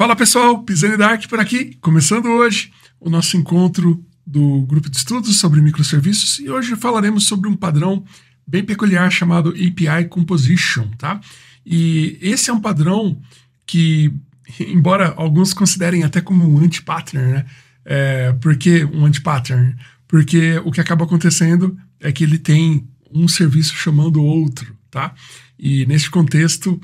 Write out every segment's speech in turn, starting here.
Fala pessoal, Pisani Dark por aqui, começando hoje o nosso encontro do grupo de estudos sobre microserviços e hoje falaremos sobre um padrão bem peculiar chamado API Composition, tá? E esse é um padrão que, embora alguns considerem até como um anti-pattern, né? É, porque um anti-pattern? Porque o que acaba acontecendo é que ele tem um serviço chamando outro, tá? E nesse contexto,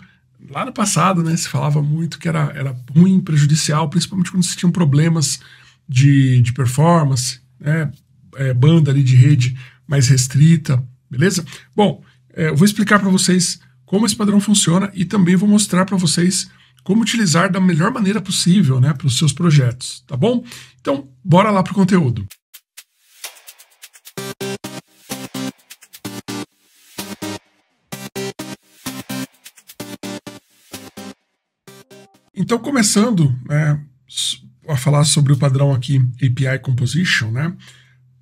lá no passado, né, se falava muito que era, era ruim, prejudicial, principalmente quando se tinham problemas de, de performance, né, é, banda ali de rede mais restrita, beleza? Bom, é, eu vou explicar para vocês como esse padrão funciona e também vou mostrar para vocês como utilizar da melhor maneira possível né, para os seus projetos, tá bom? Então, bora lá para o conteúdo. Então, começando né, a falar sobre o padrão aqui API Composition, né?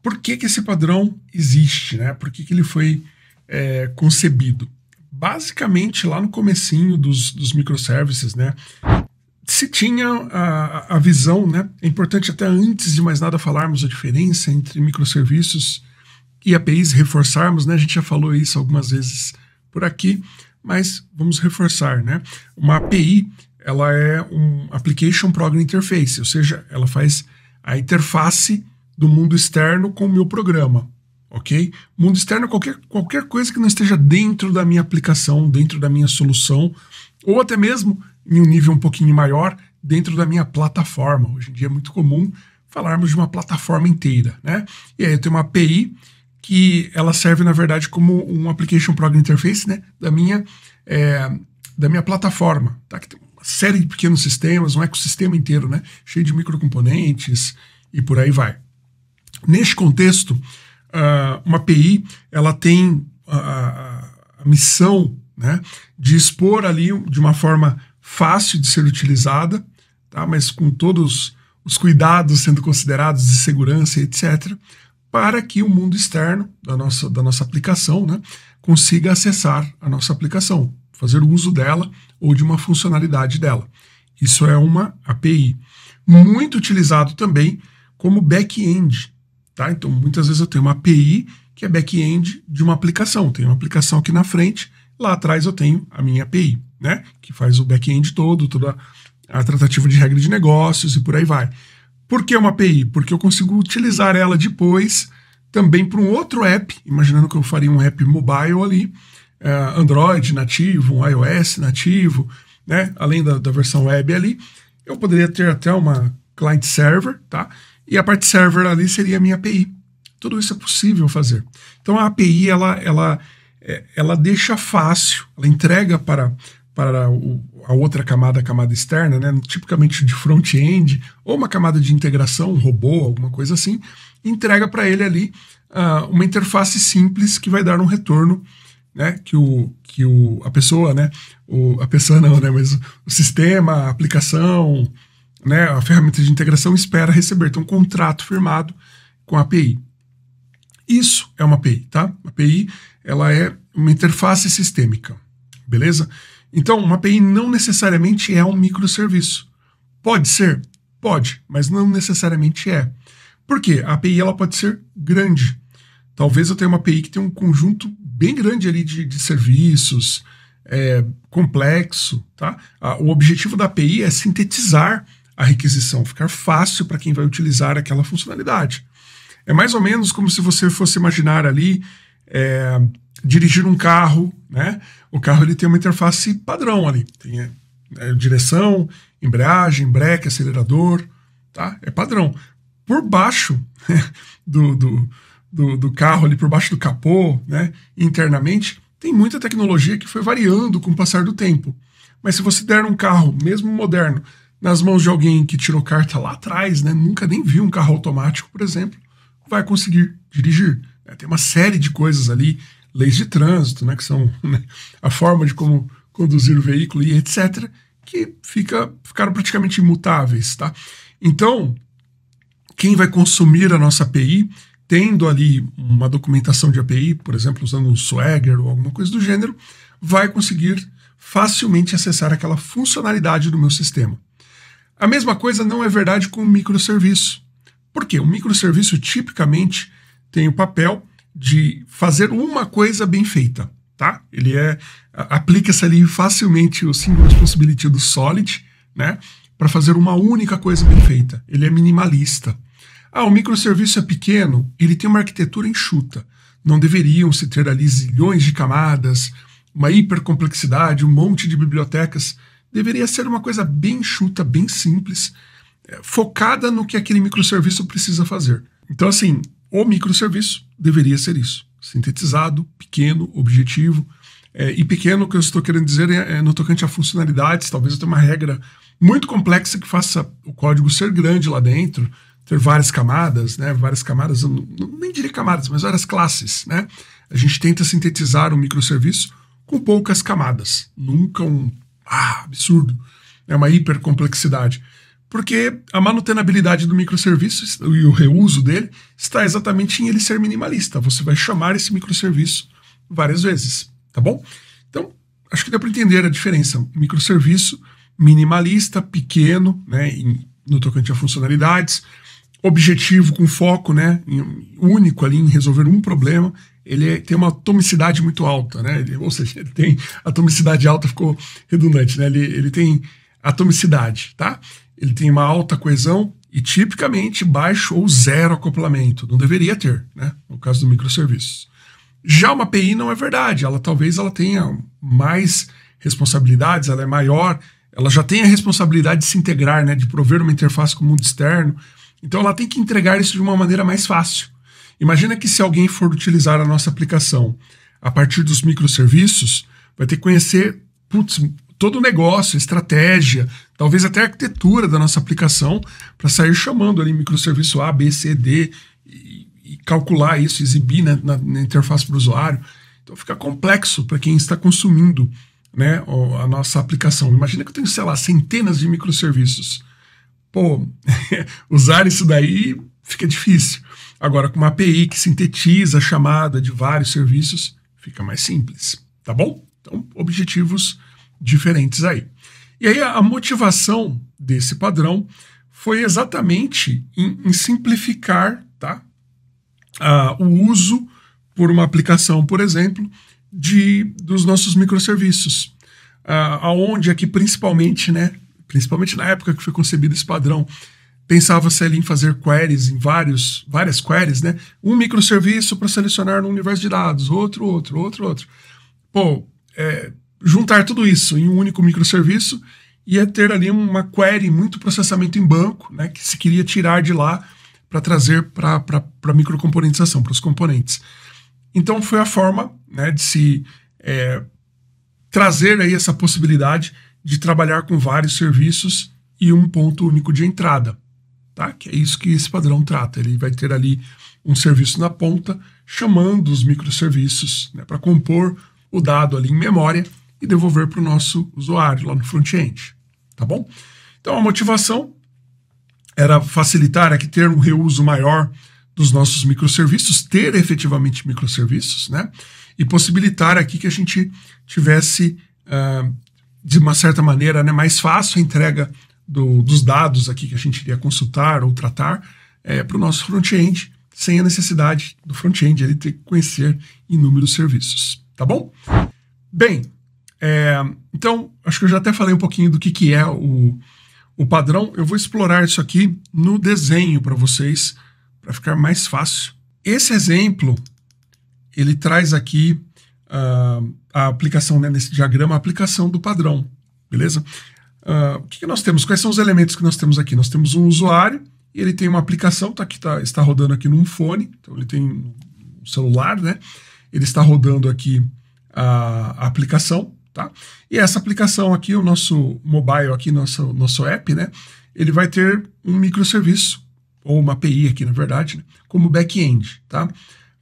Por que, que esse padrão existe, né? Por que, que ele foi é, concebido? Basicamente, lá no comecinho dos, dos microservices, né? Se tinha a, a visão, né? É importante até antes de mais nada falarmos a diferença entre microserviços e APIs, reforçarmos, né? A gente já falou isso algumas vezes por aqui, mas vamos reforçar, né? Uma API ela é um application program interface, ou seja, ela faz a interface do mundo externo com o meu programa, ok? Mundo externo é qualquer, qualquer coisa que não esteja dentro da minha aplicação, dentro da minha solução, ou até mesmo em um nível um pouquinho maior, dentro da minha plataforma. Hoje em dia é muito comum falarmos de uma plataforma inteira, né? E aí eu tenho uma API que ela serve, na verdade, como um Application Program Interface, né? Da minha, é, da minha plataforma, tá? Que tem série de pequenos sistemas, um ecossistema inteiro, né? Cheio de microcomponentes e por aí vai. Neste contexto, uh, uma API ela tem a, a missão né, de expor ali de uma forma fácil de ser utilizada, tá? mas com todos os cuidados sendo considerados de segurança, etc., para que o mundo externo da nossa, da nossa aplicação né, consiga acessar a nossa aplicação, fazer uso dela ou de uma funcionalidade dela. Isso é uma API. Muito utilizado também como back-end. Tá? Então, muitas vezes eu tenho uma API que é back-end de uma aplicação. Tenho uma aplicação aqui na frente, lá atrás eu tenho a minha API, né? que faz o back-end todo, toda a tratativa de regra de negócios e por aí vai. Por que uma API? Porque eu consigo utilizar ela depois também para um outro app, imaginando que eu faria um app mobile ali, uh, Android nativo, um iOS nativo, né? além da, da versão web ali. Eu poderia ter até uma client server, tá? E a parte server ali seria a minha API. Tudo isso é possível fazer. Então a API ela, ela, é, ela deixa fácil, ela entrega para, para o, a outra camada, a camada externa, né? tipicamente de front-end, ou uma camada de integração, um robô, alguma coisa assim, entrega para ele ali uh, uma interface simples que vai dar um retorno né, que, o, que o, a pessoa, né, o, a pessoa não, né, mas o, o sistema, a aplicação, né, a ferramenta de integração espera receber. Então, um contrato firmado com a API. Isso é uma API, tá? A API, ela é uma interface sistêmica, beleza? Então, uma API não necessariamente é um microserviço. Pode ser? Pode, mas não necessariamente é. Por quê? A API ela pode ser grande talvez eu tenha uma API que tem um conjunto bem grande ali de, de serviços, é, complexo. Tá? O objetivo da API é sintetizar a requisição, ficar fácil para quem vai utilizar aquela funcionalidade. É mais ou menos como se você fosse imaginar ali é, dirigir um carro, né? O carro ele tem uma interface padrão ali, tem é, é, direção, embreagem, breque, acelerador, tá? É padrão. Por baixo né, do, do, do, do carro ali por baixo do capô, né, internamente, tem muita tecnologia que foi variando com o passar do tempo. Mas se você der um carro, mesmo moderno, nas mãos de alguém que tirou carta lá atrás, né, nunca nem viu um carro automático, por exemplo, vai conseguir dirigir. Né? Tem uma série de coisas ali, leis de trânsito, né, que são né, a forma de como conduzir o veículo e etc., que fica, ficaram praticamente imutáveis. Tá? Então, quem vai consumir a nossa API tendo ali uma documentação de API, por exemplo, usando um Swagger ou alguma coisa do gênero, vai conseguir facilmente acessar aquela funcionalidade do meu sistema. A mesma coisa não é verdade com o microserviço. Por quê? O microserviço tipicamente tem o papel de fazer uma coisa bem feita, tá? Ele é aplica-se ali facilmente o single responsibility do Solid, né, para fazer uma única coisa bem feita. Ele é minimalista. Ah, o microserviço é pequeno, ele tem uma arquitetura enxuta. Não deveriam se ter ali zilhões de camadas, uma hipercomplexidade, um monte de bibliotecas. Deveria ser uma coisa bem enxuta, bem simples, eh, focada no que aquele microserviço precisa fazer. Então, assim, o microserviço deveria ser isso: sintetizado, pequeno, objetivo. É, e pequeno, o que eu estou querendo dizer é, é no tocante a funcionalidades, talvez eu tenha uma regra muito complexa que faça o código ser grande lá dentro, ter várias camadas, né? Várias camadas, não, nem diria camadas, mas várias classes, né? A gente tenta sintetizar um microserviço com poucas camadas, nunca um ah, absurdo, é uma hipercomplexidade. Porque a manutenabilidade do microserviço e o reuso dele está exatamente em ele ser minimalista. Você vai chamar esse microserviço várias vezes, tá bom? Então, acho que dá para entender a diferença. Microserviço minimalista, pequeno, né, no tocante a funcionalidades, objetivo, com foco, né, único ali em resolver um problema, ele é, tem uma atomicidade muito alta, né? Ele, ou seja, ele tem atomicidade alta, ficou redundante, né? Ele, ele tem atomicidade, tá? Ele tem uma alta coesão e tipicamente baixo ou zero acoplamento. Não deveria ter, né? No caso do microserviços. Já uma API não é verdade. Ela talvez ela tenha mais responsabilidades, ela é maior, ela já tem a responsabilidade de se integrar, né? De prover uma interface com o mundo externo então ela tem que entregar isso de uma maneira mais fácil. Imagina que se alguém for utilizar a nossa aplicação a partir dos microserviços, vai ter que conhecer putz, todo o negócio, estratégia, talvez até a arquitetura da nossa aplicação para sair chamando ali microserviço A, B, C, D e, e calcular isso, exibir né, na, na interface para o usuário. Então fica complexo para quem está consumindo né, a nossa aplicação. Imagina que eu tenho, sei lá, centenas de microserviços pô, usar isso daí fica difícil. Agora, com uma API que sintetiza a chamada de vários serviços, fica mais simples, tá bom? Então, objetivos diferentes aí. E aí, a motivação desse padrão foi exatamente em, em simplificar tá? Ah, o uso por uma aplicação, por exemplo, de dos nossos microserviços. Ah, aonde aqui, é principalmente, né, principalmente na época que foi concebido esse padrão, pensava-se ali em fazer queries, em vários, várias queries, né? Um microserviço para selecionar no universo de dados, outro, outro, outro, outro. Pô, é, juntar tudo isso em um único microserviço ia ter ali uma query, muito processamento em banco, né? Que se queria tirar de lá para trazer para a microcomponentização, para os componentes. Então foi a forma né, de se é, trazer aí essa possibilidade de trabalhar com vários serviços e um ponto único de entrada, tá? Que é isso que esse padrão trata. Ele vai ter ali um serviço na ponta chamando os microserviços né, para compor o dado ali em memória e devolver para o nosso usuário lá no front-end, tá bom? Então a motivação era facilitar aqui ter um reuso maior dos nossos microserviços, ter efetivamente microserviços, né? E possibilitar aqui que a gente tivesse uh, de uma certa maneira, né, mais fácil a entrega do, dos dados aqui que a gente iria consultar ou tratar é, para o nosso front-end, sem a necessidade do front-end ele ter que conhecer inúmeros serviços, tá bom? Bem, é, então acho que eu já até falei um pouquinho do que, que é o, o padrão. Eu vou explorar isso aqui no desenho para vocês, para ficar mais fácil. Esse exemplo ele traz aqui uh, a aplicação né, nesse diagrama, a aplicação do padrão, beleza? Uh, o que, que, nós temos? Quais são os elementos que nós temos aqui? Nós temos um usuário e ele tem uma aplicação, tá aqui, tá, está rodando aqui num fone, então ele tem um celular, né? Ele está rodando aqui a, a aplicação, tá? E essa aplicação aqui, o nosso mobile aqui, nosso, nosso app, né? Ele vai ter um microserviço, ou uma API aqui, na verdade, né? como back-end, tá?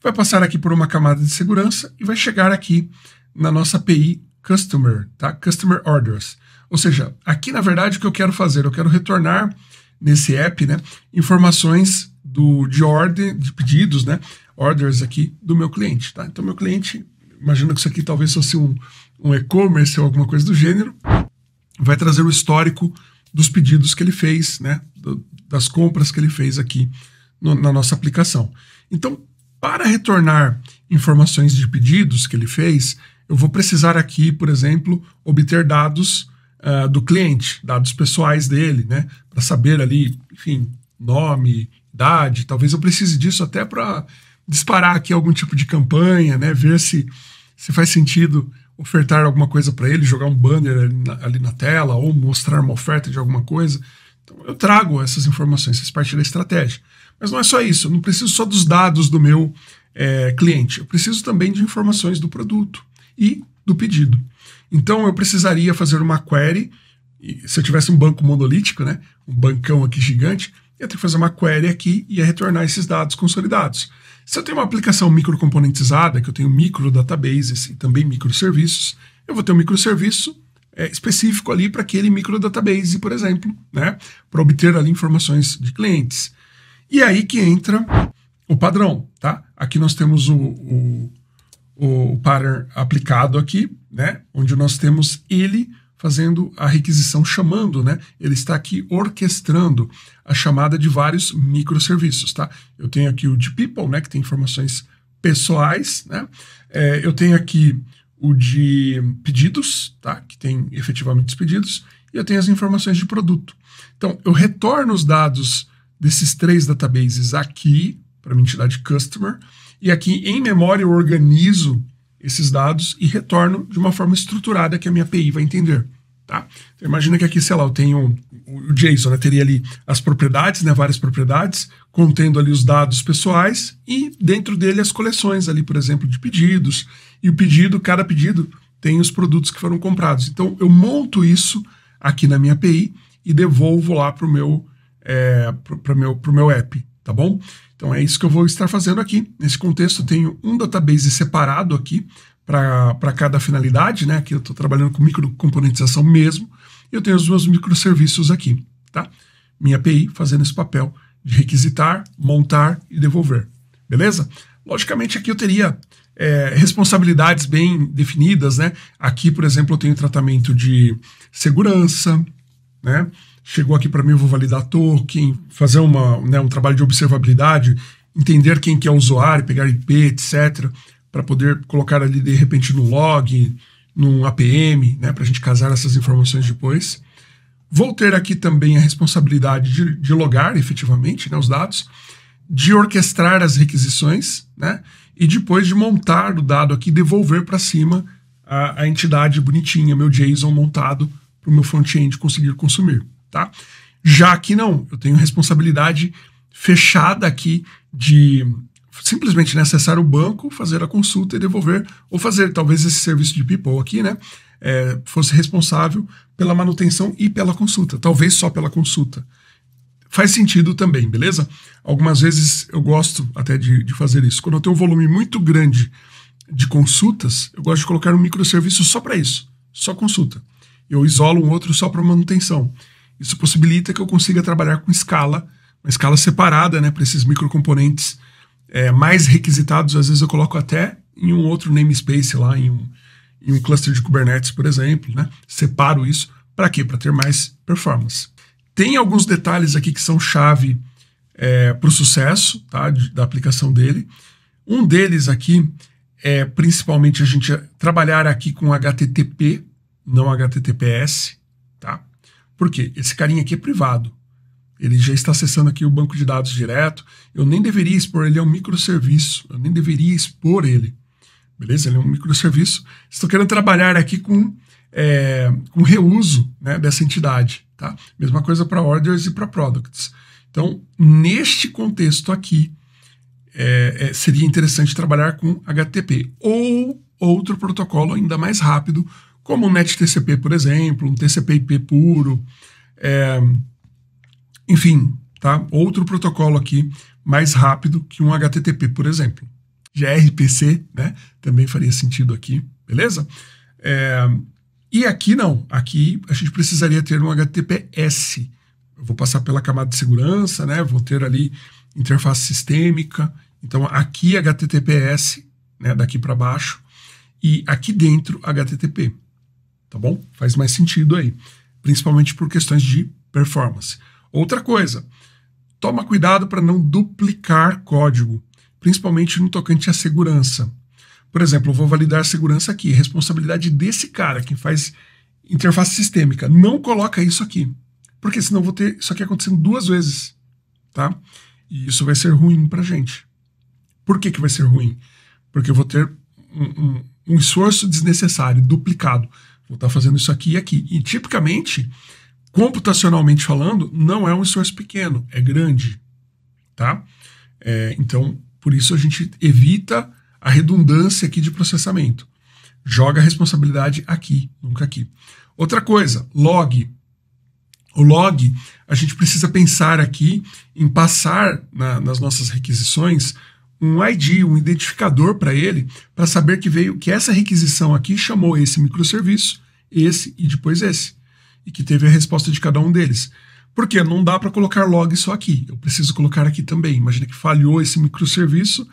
vai passar aqui por uma camada de segurança e vai chegar aqui na nossa API Customer, tá? Customer Orders. Ou seja, aqui na verdade o que eu quero fazer? Eu quero retornar nesse app, né, informações do de ordem, de pedidos, né, orders aqui do meu cliente, tá? Então meu cliente, imagina que isso aqui talvez fosse um, um e-commerce ou alguma coisa do gênero, vai trazer o histórico dos pedidos que ele fez, né, do, das compras que ele fez aqui no, na nossa aplicação. Então para retornar informações de pedidos que ele fez, eu vou precisar aqui, por exemplo, obter dados uh, do cliente, dados pessoais dele, né? Para saber ali, enfim, nome, idade. Talvez eu precise disso até para disparar aqui algum tipo de campanha, né? Ver se, se faz sentido ofertar alguma coisa para ele, jogar um banner ali na, ali na, tela ou mostrar uma oferta de alguma coisa. Então, eu trago essas informações, faz parte da estratégia. Mas não é só isso, eu não preciso só dos dados do meu é, cliente, eu preciso também de informações do produto e do pedido. Então eu precisaria fazer uma query, se eu tivesse um banco monolítico, né, um bancão aqui gigante, eu teria que fazer uma query aqui e retornar esses dados consolidados. Se eu tenho uma aplicação microcomponentizada, que eu tenho micro databases e também microserviços, eu vou ter um microserviço é, específico ali para aquele micro database, por exemplo, né, para obter ali informações de clientes. E aí que entra o padrão, tá? Aqui nós temos o, o, o pattern aplicado aqui, né? Onde nós temos ele fazendo a requisição, chamando, né? Ele está aqui orquestrando a chamada de vários microserviços, tá? Eu tenho aqui o de people, né? Que tem informações pessoais, né? É, eu tenho aqui o de pedidos, tá? Que tem efetivamente os pedidos. E eu tenho as informações de produto. Então, eu retorno os dados desses três databases aqui, para minha entidade customer, e aqui em memória eu organizo esses dados e retorno de uma forma estruturada que a minha API vai entender. Tá? Então, imagina que aqui, sei lá, eu tenho o JSON, né, teria ali as propriedades, né, várias propriedades, contendo ali os dados pessoais e dentro dele as coleções ali, por exemplo, de pedidos. E o pedido, cada pedido tem os produtos que foram comprados. Então eu monto isso aqui na minha API e devolvo lá para o meu é, para o meu, meu app, tá bom? Então é isso que eu vou estar fazendo aqui. Nesse contexto, eu tenho um database separado aqui para cada finalidade, né? Aqui eu estou trabalhando com microcomponentização mesmo. Eu tenho os meus microserviços aqui, tá? Minha API fazendo esse papel de requisitar, montar e devolver, beleza? Logicamente aqui eu teria é, responsabilidades bem definidas, né? Aqui, por exemplo, eu tenho tratamento de segurança, né? Chegou aqui para mim, eu vou validar token, fazer uma, né, um trabalho de observabilidade, entender quem que é o usuário, pegar IP, etc, para poder colocar ali de repente no log, num APM, né, para a gente casar essas informações depois. Vou ter aqui também a responsabilidade de, de logar efetivamente né, os dados, de orquestrar as requisições, né, e depois de montar o dado aqui, devolver para cima a, a entidade bonitinha, meu JSON montado para o meu front-end conseguir consumir, tá? Já que não, eu tenho responsabilidade fechada aqui de simplesmente né, acessar o banco, fazer a consulta e devolver, ou fazer talvez esse serviço de people aqui, né? É, fosse responsável pela manutenção e pela consulta, talvez só pela consulta. Faz sentido também, beleza? Algumas vezes eu gosto até de, de fazer isso. Quando eu tenho um volume muito grande de consultas, eu gosto de colocar um microserviço só para isso, só consulta eu isolo um outro só para manutenção. Isso possibilita que eu consiga trabalhar com escala, uma escala separada né, para esses microcomponentes é, mais requisitados. Às vezes eu coloco até em um outro namespace lá, em um, em um cluster de Kubernetes, por exemplo. Né? Separo isso para quê? Para ter mais performance. Tem alguns detalhes aqui que são chave é, eh, para o sucesso tá, de, da aplicação dele. Um deles aqui é principalmente a gente trabalhar aqui com HTTP, não HTTPS, tá? Por quê? Esse carinha aqui é privado. Ele já está acessando aqui o banco de dados direto. Eu nem deveria expor ele, é um microserviço. Eu nem deveria expor ele. Beleza? Ele é um microserviço. Estou querendo trabalhar aqui com, é, com reuso né, dessa entidade. Tá? Mesma coisa para orders e para products. Então, neste contexto aqui, é, é, seria interessante trabalhar com HTTP ou outro protocolo ainda mais rápido como um uhum. NetTCP, por exemplo, um TCP/IP puro, é, enfim, tá? Outro protocolo aqui mais rápido que um HTTP, por exemplo. gRPC, né? Também faria sentido aqui, beleza? É, e aqui não, aqui a gente precisaria ter um HTTPS. Eu vou passar pela camada de segurança, né? Vou ter ali interface sistêmica. Então aqui HTTPS, né? Daqui para baixo e aqui dentro HTTP tá bom? Faz mais sentido aí, principalmente por questões de performance. Outra coisa, toma cuidado para não duplicar código, principalmente no tocante à segurança. Por exemplo, eu vou validar a segurança aqui, responsabilidade desse cara que faz interface sistêmica. Não coloca isso aqui, porque senão eu vou ter isso aqui acontecendo duas vezes, tá? E isso vai ser ruim para gente. Por que, que vai ser ruim? Porque eu vou ter um, um, um esforço desnecessário, duplicado. Vou estar tá fazendo isso aqui e aqui. E tipicamente, computacionalmente falando, não é um esforço pequeno, é grande. Tá? É, então, por isso a gente evita a redundância aqui de processamento. Joga a responsabilidade aqui, nunca aqui. Outra coisa, log. O log, a gente precisa pensar aqui em passar na, nas nossas requisições um ID, um identificador para ele, para saber que veio que essa requisição aqui chamou esse microserviço esse e depois esse, e que teve a resposta de cada um deles. Porque não dá para colocar log só aqui, eu preciso colocar aqui também. Imagina que falhou esse microserviço,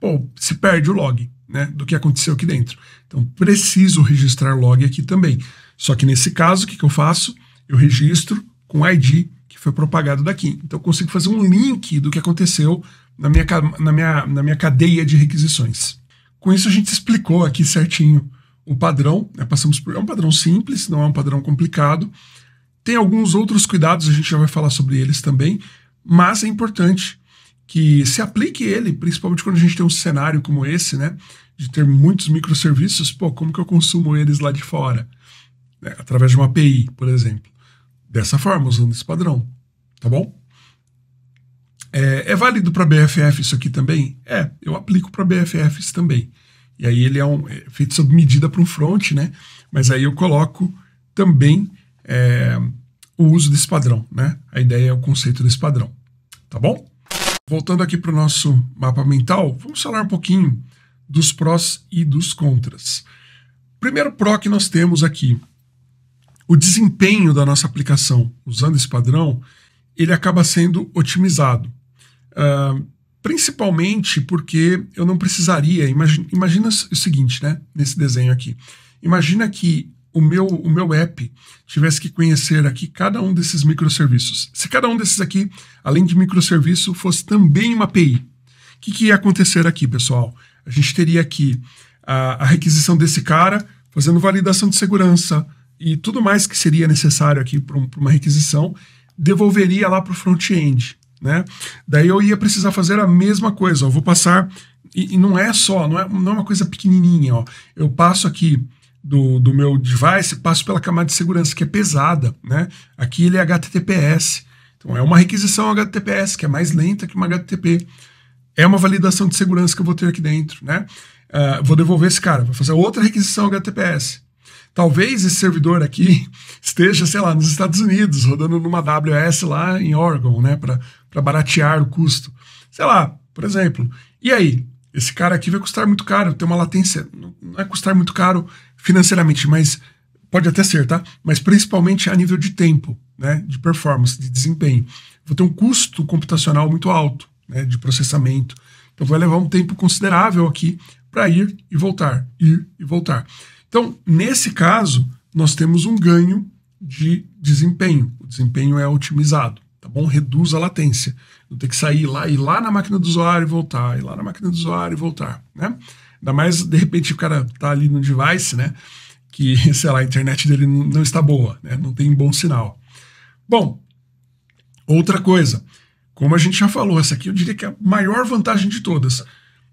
pô, se perde o log né, do que aconteceu aqui dentro. Então preciso registrar log aqui também. Só que nesse caso, o que, que eu faço? Eu registro com ID que foi propagado daqui. Então eu consigo fazer um link do que aconteceu na minha, na minha, na minha cadeia de requisições. Com isso a gente explicou aqui certinho o padrão, né, passamos por. É um padrão simples, não é um padrão complicado. Tem alguns outros cuidados, a gente já vai falar sobre eles também, mas é importante que se aplique ele, principalmente quando a gente tem um cenário como esse, né? De ter muitos microserviços, pô, como que eu consumo eles lá de fora? Né? através de uma API, por exemplo. Dessa forma, usando esse padrão, tá bom? É, é válido para BFF isso aqui também? É, eu aplico para BFFs também. E aí ele é, um, é feito sob medida para um front, né? Mas aí eu coloco também é, o uso desse padrão, né? A ideia é o conceito desse padrão, tá bom? Voltando aqui para o nosso mapa mental, vamos falar um pouquinho dos prós e dos contras. Primeiro pró que nós temos aqui, o desempenho da nossa aplicação usando esse padrão, ele acaba sendo otimizado. Uh, Principalmente porque eu não precisaria. Imagina, imagina o seguinte, né? Nesse desenho aqui. Imagina que o meu, o meu app tivesse que conhecer aqui cada um desses microserviços. Se cada um desses aqui, além de microserviço, fosse também uma API, o que, que ia acontecer aqui, pessoal? A gente teria aqui a, a requisição desse cara fazendo validação de segurança e tudo mais que seria necessário aqui para um, uma requisição, devolveria lá para o front-end né? Daí eu ia precisar fazer a mesma coisa, ó, vou passar, e, e, não é só, não é, não é uma coisa pequenininha, ó, eu passo aqui do, do meu device, passo pela camada de segurança, que é pesada, né? Aqui ele é HTTPS, então é uma requisição HTTPS, que é mais lenta que uma HTTP, é uma validação de segurança que eu vou ter aqui dentro, né? Uh, vou devolver esse cara, vou fazer outra requisição HTTPS, Talvez esse servidor aqui esteja, sei lá, nos Estados Unidos, rodando numa AWS lá em Oregon, né, para baratear o custo. Sei lá, por exemplo. E aí? Esse cara aqui vai custar muito caro, tem uma latência. Não é custar muito caro financeiramente, mas pode até ser, tá? Mas principalmente a nível de tempo, né, de performance, de desempenho. Vou ter um custo computacional muito alto, né, de processamento. Então vai levar um tempo considerável aqui para ir e voltar, ir e voltar. Então, nesse caso, nós temos um ganho de desempenho. O desempenho é otimizado, tá bom? Reduz a latência. Não tem que sair lá, ir lá na máquina do usuário e voltar, ir lá na máquina do usuário e voltar, né? Ainda mais, de repente, o cara tá ali no device, né? Que, sei lá, a internet dele não está boa, né? Não tem bom sinal. Bom, outra coisa. Como a gente já falou, essa aqui eu diria que é a maior vantagem de todas.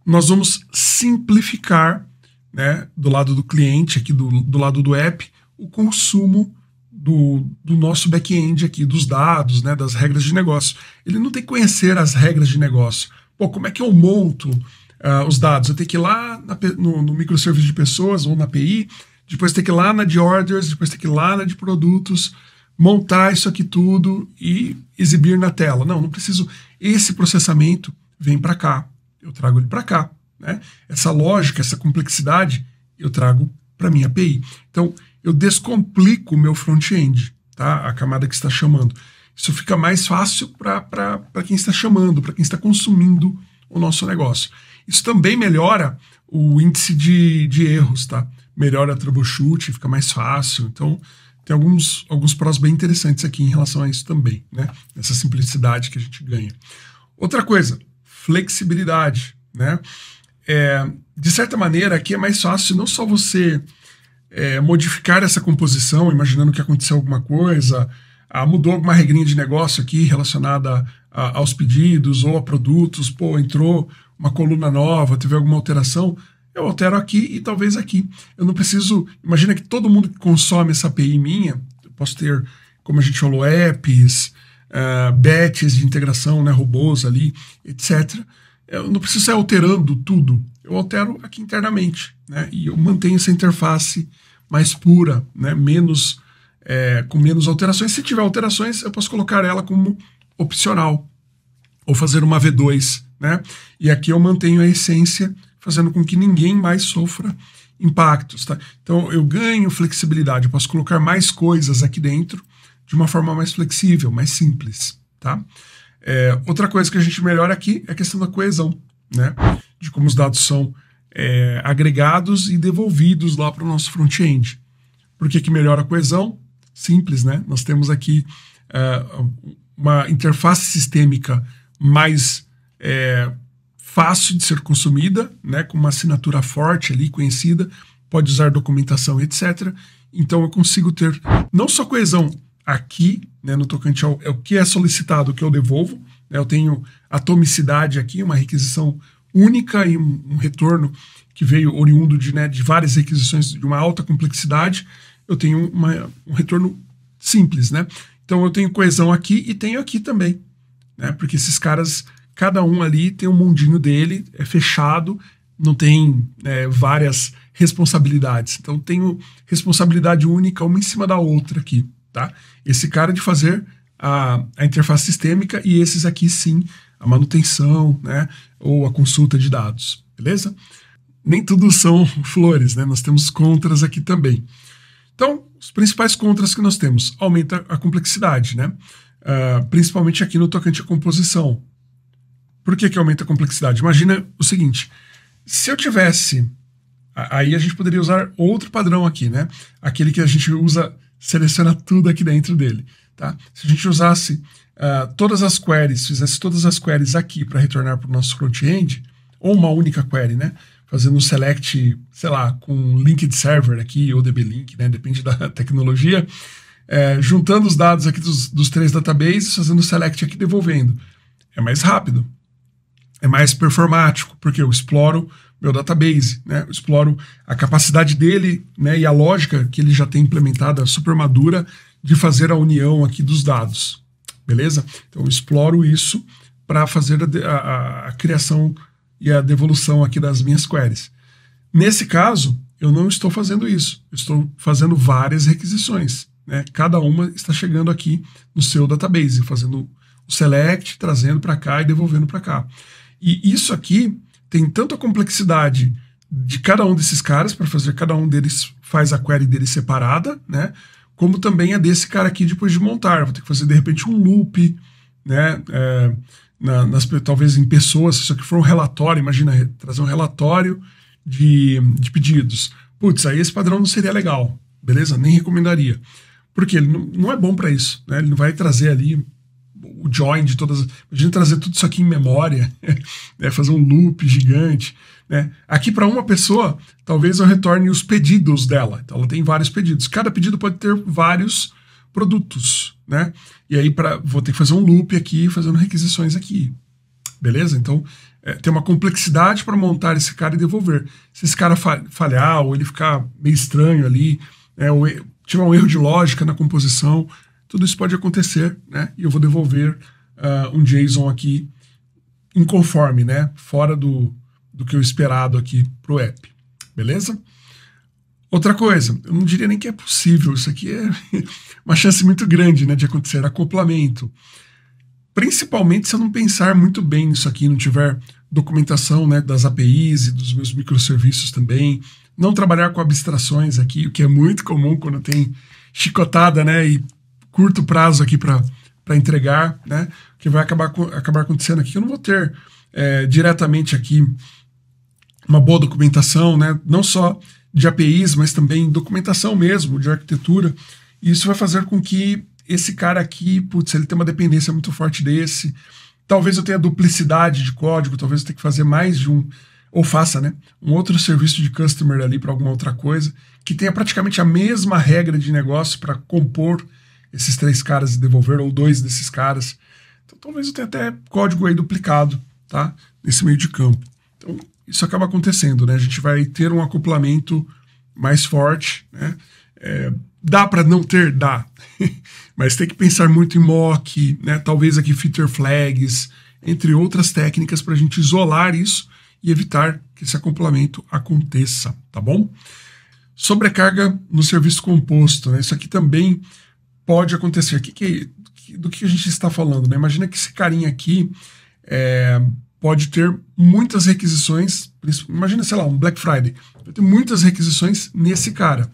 Nós vamos simplificar né, do lado do cliente, aqui do, do lado do app, o consumo do, do nosso back-end aqui, dos dados, né, das regras de negócio. Ele não tem que conhecer as regras de negócio. Pô, como é que eu monto uh, os dados? Eu tenho que ir lá na, no, no microserviço de pessoas ou na API, depois tem que ir lá na de orders, depois tem que ir lá na de produtos, montar isso aqui tudo e exibir na tela. Não, não preciso. Esse processamento vem para cá, eu trago ele para cá. Né? Essa lógica, essa complexidade, eu trago para minha API. Então, eu descomplico o meu front-end, tá? a camada que está chamando. Isso fica mais fácil para quem está chamando, para quem está consumindo o nosso negócio. Isso também melhora o índice de, de erros, tá? Melhora a troubleshoot, fica mais fácil. Então, tem alguns, alguns prós bem interessantes aqui em relação a isso também, né? Essa simplicidade que a gente ganha. Outra coisa, flexibilidade, né? é, de certa maneira, aqui é mais fácil não só você é, modificar essa composição, imaginando que aconteceu alguma coisa, ah, mudou alguma regrinha de negócio aqui relacionada a, aos pedidos ou a produtos, pô, entrou uma coluna nova, teve alguma alteração, eu altero aqui e talvez aqui. Eu não preciso. Imagina que todo mundo que consome essa API minha, eu posso ter, como a gente falou, apps, uh, de integração, né, robôs ali, etc eu não preciso sair alterando tudo. Eu altero aqui internamente, né? E eu mantenho essa interface mais pura, né? Menos é, com menos alterações. Se tiver alterações, eu posso colocar ela como opcional ou fazer uma V2, né? E aqui eu mantenho a essência, fazendo com que ninguém mais sofra impactos, tá? Então eu ganho flexibilidade, eu posso colocar mais coisas aqui dentro de uma forma mais flexível, mais simples, tá? É, outra coisa que a gente melhora aqui é a questão da coesão, né? De como os dados são é, agregados e devolvidos lá para o nosso front-end. Por que, que melhora a coesão? Simples, né? Nós temos aqui é, uma interface sistêmica mais é, fácil de ser consumida, né? Com uma assinatura forte ali, conhecida, pode usar documentação, etc. Então eu consigo ter não só coesão, aqui, né, no tocante ao, é, é o que é solicitado, que eu devolvo. Né, eu tenho atomicidade aqui, uma requisição única e um, um retorno que veio oriundo de, né, de várias requisições de uma alta complexidade. Eu tenho uma, um retorno simples, né? Então eu tenho coesão aqui e tenho aqui também, né? Porque esses caras, cada um ali tem um mundinho dele, é fechado, não tem é, várias responsabilidades. Então tenho responsabilidade única uma em cima da outra aqui tá? Esse cara de fazer a, a interface sistêmica e esses aqui sim, a manutenção, né? Ou a consulta de dados, beleza? Nem tudo são flores, né? Nós temos contras aqui também. Então, os principais contras que nós temos aumenta a complexidade, né? Uh, principalmente aqui no tocante à composição. Por que, que aumenta a complexidade? Imagina o seguinte: se eu tivesse. Aí a gente poderia usar outro padrão aqui, né? Aquele que a gente usa seleciona tudo aqui dentro dele. Tá? Se a gente usasse uh, todas as queries, fizesse todas as queries aqui para retornar para o nosso front-end, ou uma única query, né? Fazendo um select, sei lá, com linked server aqui, ou DB link, né? Depende da tecnologia. É, juntando os dados aqui dos, dos três databases, fazendo select aqui devolvendo. É mais rápido, é mais performático, porque eu exploro meu database, né? Eu exploro a capacidade dele, né, e a lógica que ele já tem implementada super madura de fazer a união aqui dos dados, beleza? Então eu exploro isso para fazer a, a, a, criação e a devolução aqui das minhas queries. Nesse caso, eu não estou fazendo isso. Eu estou fazendo várias requisições, né? Cada uma está chegando aqui no seu database, fazendo o select, trazendo para cá e devolvendo para cá. E isso aqui tem tanta complexidade de cada um desses caras para fazer cada um deles faz a query dele separada, né? Como também a desse cara aqui depois de montar, vou ter que fazer de repente um loop, né? É, na, nas, talvez em pessoas, isso aqui for um relatório, imagina trazer um relatório de, de pedidos. Putz, aí esse padrão não seria legal, beleza? Nem recomendaria. Porque ele não, não é bom para isso, né? Ele não vai trazer ali o join de todas. Imagina trazer tudo isso aqui em memória, né? fazer um loop gigante. Né? Aqui para uma pessoa, talvez eu retorne os pedidos dela. Então ela tem vários pedidos. Cada pedido pode ter vários produtos, né? E aí para vou ter que fazer um loop aqui, fazendo requisições aqui, beleza? Então é, tem uma complexidade para montar esse cara e devolver. Se esse cara falhar ou ele ficar meio estranho ali, né, ou tiver um erro de lógica na composição, tudo isso pode acontecer, né? E eu vou devolver uh, um JSON aqui inconforme, né? Fora do, do que eu esperado aqui para o app, beleza? Outra coisa, eu não diria nem que é possível, isso aqui é uma chance muito grande né, de acontecer acoplamento. Principalmente se eu não pensar muito bem nisso aqui, não tiver documentação né, das APIs e dos meus microserviços também, não trabalhar com abstrações aqui, o que é muito comum quando tem chicotada né, e curto prazo aqui para pra entregar, né? Que vai acabar, acabar acontecendo aqui, que eu não vou ter é, diretamente aqui uma boa documentação, né? Não só de APIs, mas também documentação mesmo, de arquitetura. E isso vai fazer com que esse cara aqui, putz, ele tem uma dependência muito forte desse. Talvez eu tenha duplicidade de código, talvez eu tenha que fazer mais de um, ou faça, né? Um outro serviço de customer ali para alguma outra coisa, que tenha praticamente a mesma regra de negócio para compor esses três caras e devolveram, ou dois desses caras. Então talvez eu tenha até código aí duplicado, tá? Nesse meio de campo. Então isso acaba acontecendo, né? A gente vai ter um acoplamento mais forte, né? É, dá para não ter? Dá. Mas tem que pensar muito em mock, né? talvez aqui filter flags, entre outras técnicas para a gente isolar isso e evitar que esse acoplamento aconteça, tá bom? Sobrecarga no serviço composto, né? Isso aqui também pode acontecer. Que que, do que a gente está falando? Né? Imagina que esse carinha aqui é, pode ter muitas requisições. Imagina, sei lá, um Black Friday. Vai ter muitas requisições nesse cara.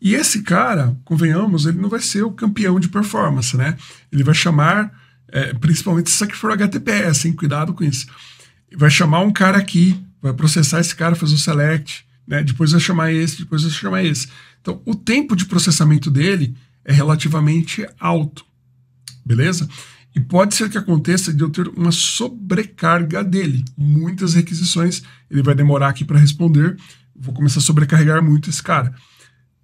E esse cara, convenhamos, ele não vai ser o campeão de performance, né? Ele vai chamar, é, principalmente se isso aqui for HTTPS, hein? cuidado com isso. Vai chamar um cara aqui, vai processar esse cara, fazer o select, né? Depois vai chamar esse, depois vai chamar esse. Então, o tempo de processamento dele é relativamente alto, beleza? E pode ser que aconteça de eu ter uma sobrecarga dele, muitas requisições, ele vai demorar aqui para responder, vou começar a sobrecarregar muito esse cara.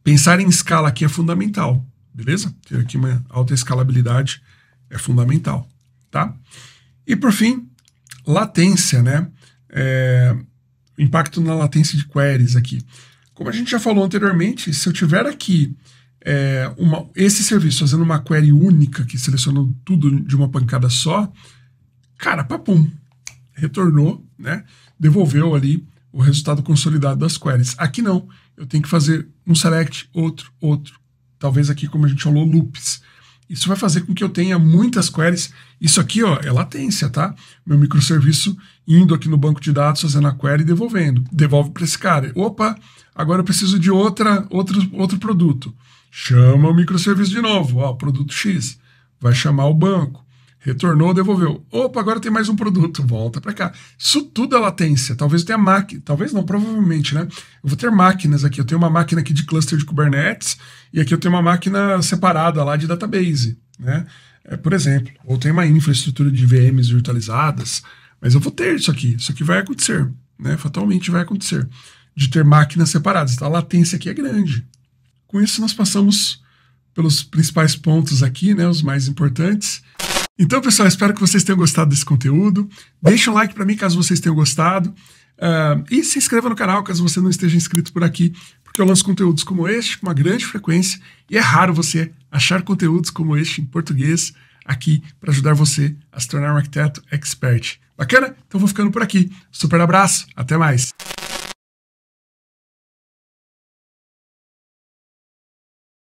Pensar em escala aqui é fundamental, beleza? Ter aqui uma alta escalabilidade é fundamental, tá? E por fim, latência, né? É, impacto na latência de queries aqui. Como a gente já falou anteriormente, se eu tiver aqui é, uma, esse serviço fazendo uma query única, que selecionou tudo de uma pancada só, cara, papum, retornou, né? Devolveu ali o resultado consolidado das queries. Aqui não, eu tenho que fazer um select, outro, outro. Talvez aqui, como a gente falou, loops. Isso vai fazer com que eu tenha muitas queries. Isso aqui ó, é latência, tá? Meu microserviço indo aqui no banco de dados, fazendo a query e devolvendo. Devolve para esse cara. Opa, agora eu preciso de outra, outro, outro produto. Chama o microserviço de novo, ó, produto X. Vai chamar o banco. Retornou, devolveu. Opa, agora tem mais um produto, volta para cá. Isso tudo é latência. Talvez eu tenha máquina, talvez não, provavelmente, né? Eu vou ter máquinas aqui. Eu tenho uma máquina aqui de cluster de Kubernetes e aqui eu tenho uma máquina separada lá de database, né? É, por exemplo, ou tem uma infraestrutura de VMs virtualizadas, mas eu vou ter isso aqui. Isso aqui vai acontecer, né? Fatalmente vai acontecer. De ter máquinas separadas. Então, a latência aqui é grande. Com isso, nós passamos pelos principais pontos aqui, né, os mais importantes. Então, pessoal, espero que vocês tenham gostado desse conteúdo. Deixa um like para mim caso vocês tenham gostado. Uh, e se inscreva no canal caso você não esteja inscrito por aqui, porque eu lanço conteúdos como este com uma grande frequência e é raro você achar conteúdos como este em português aqui para ajudar você a se tornar um arquiteto expert. Bacana? Então vou ficando por aqui. Super abraço, até mais!